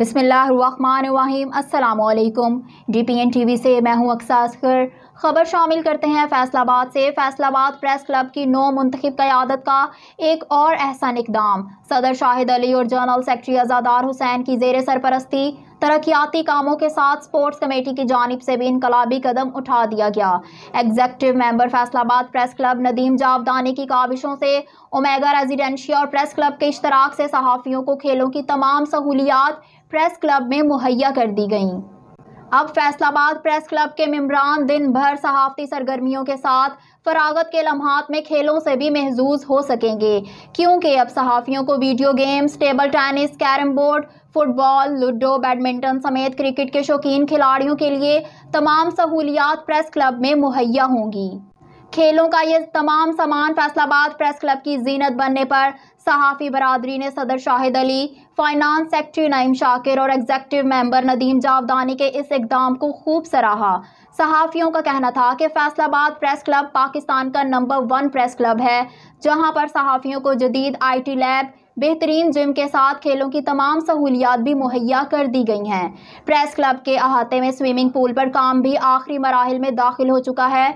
बिसमीम D P N T V से मैं हूँ अक्सा असगर खबर शामिल करते हैं फैसलाबाद से फैसलाबाद प्रेस क्लब की नौ मंतखब क़्यादत का एक और एहसान इकदाम सदर शाहिद अली और जनरल सेक्रटरी अजादार हुसैन की जेर सरपरस्ती तरक्याती कामों के साथ स्पोर्ट्स कमेटी की जानब से भी इनकलाबी कदम उठा दिया गया executive member Faisalabad press club Nadeem Javdani की काविशों से ओमेगा रेजिडेंशिया और प्रेस क्लब के इश्तराक से सहाफ़ियों को खेलों की तमाम सहूलियात प्रेस क्लब में मुहैया कर दी गईं अब फैसलाबाद प्रेस क्लब के मम्बरान दिन भर सहाफ़ती सरगर्मियों के साथ फरागत के लम्हात में खेलों से भी महजूज हो सकेंगे क्योंकि अब सहाफ़ियों को video games table tennis carrom board football ludo badminton समेत क्रिकेट के शौकीन खिलाड़ियों के लिए तमाम सहूलियात प्रेस क्लब में मुहैया होंगी खेलों का ये तमाम सामान फैसलाबाद प्रेस क्लब की जीनत बनने पर सहाफ़ी बरदरी ने सदर शाहिद अली फाइनेंस सेक्रेटरी नईम शाकिर और एग्जेक्टिव मेंबर नदीम जावदानी के इस इकदाम को खूब सराहा सहाफ़ियों का कहना था कि फैसलाबाद प्रेस क्लब पाकिस्तान का नंबर वन प्रेस क्लब है जहां पर सहाफ़ियों को जदीद आईटी लैब बेहतरीन जिम के साथ खेलों की तमाम सहूलियात भी मुहैया कर दी गई हैं प्रेस क्लब के अहाते में स्विमिंग पूल पर काम भी आखिरी मराहल में दाखिल हो चुका है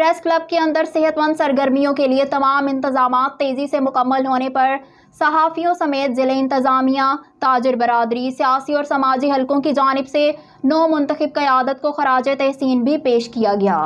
प्रेस क्लब के अंदर सेहतमंद सरगर्मियों के लिए तमाम इंतजाम तेज़ी से मुकम्मल होने पर सहाफ़ियों समेत ज़िले इंतज़ामिया ताजर बरदरी सियासी और समाजी हलकों की जानब से नौ मंतखब क़्यादत को खराज तहसीन भी पेश किया गया